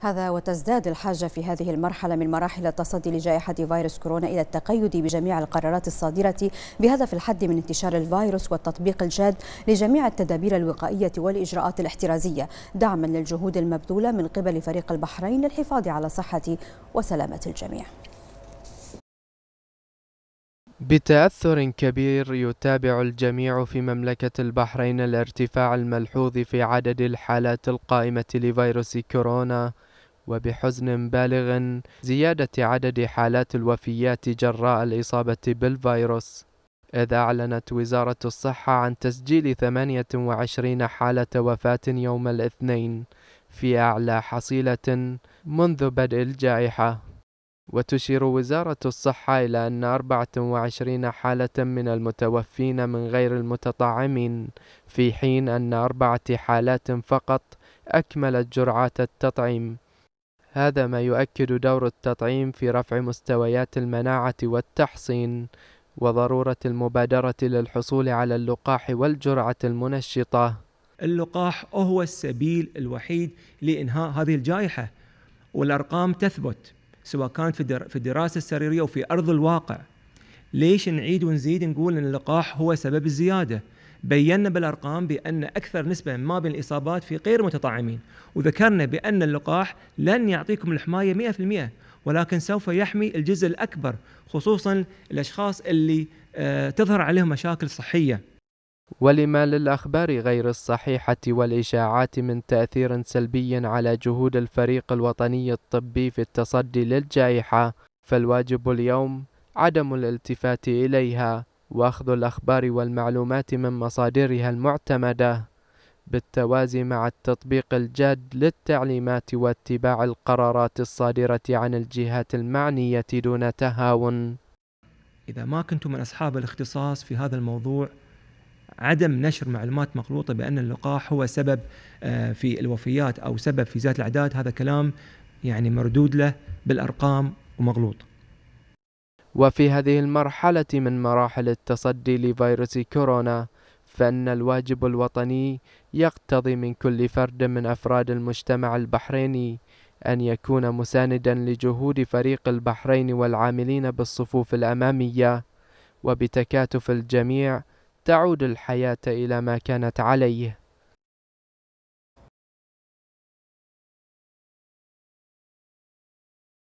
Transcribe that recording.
هذا وتزداد الحاجة في هذه المرحلة من مراحل التصدي لجائحة فيروس كورونا إلى التقيد بجميع القرارات الصادرة بهدف الحد من انتشار الفيروس والتطبيق الجاد لجميع التدابير الوقائية والإجراءات الاحترازية دعما للجهود المبذولة من قبل فريق البحرين للحفاظ على صحة وسلامة الجميع بتأثر كبير يتابع الجميع في مملكة البحرين الارتفاع الملحوظ في عدد الحالات القائمة لفيروس كورونا وبحزن بالغ زيادة عدد حالات الوفيات جراء الإصابة بالفيروس إذ أعلنت وزارة الصحة عن تسجيل 28 حالة وفاة يوم الاثنين في أعلى حصيلة منذ بدء الجائحة وتشير وزارة الصحة إلى أن 24 حالة من المتوفين من غير المتطعمين في حين أن أربعة حالات فقط أكملت جرعات التطعيم هذا ما يؤكد دور التطعيم في رفع مستويات المناعة والتحصين وضرورة المبادرة للحصول على اللقاح والجرعة المنشطة. اللقاح هو السبيل الوحيد لإنهاء هذه الجائحة والأرقام تثبت سواء كانت في الدراسة السريرية وفي أرض الواقع. ليش نعيد ونزيد نقول أن اللقاح هو سبب الزيادة؟ بينا بالارقام بان اكثر نسبه ما بين الاصابات في غير المتطعمين وذكرنا بان اللقاح لن يعطيكم الحمايه 100% ولكن سوف يحمي الجزء الاكبر خصوصا الاشخاص اللي آه، تظهر عليهم مشاكل صحيه ولما للأخبار غير الصحيحة والإشاعات من تأثير سلبي على جهود الفريق الوطني الطبي في التصدي للجائحة فالواجب اليوم عدم الالتفات إليها واخذ الاخبار والمعلومات من مصادرها المعتمده بالتوازي مع التطبيق الجاد للتعليمات واتباع القرارات الصادره عن الجهات المعنيه دون تهاون اذا ما كنتم من اصحاب الاختصاص في هذا الموضوع عدم نشر معلومات مغلوطه بان اللقاح هو سبب آه، في الوفيات او سبب في زياده الاعداد هذا كلام يعني مردود له بالارقام ومغلوط وفي هذه المرحلة من مراحل التصدي لفيروس كورونا فإن الواجب الوطني يقتضي من كل فرد من أفراد المجتمع البحريني أن يكون مساندا لجهود فريق البحرين والعاملين بالصفوف الأمامية وبتكاتف الجميع تعود الحياة إلى ما كانت عليه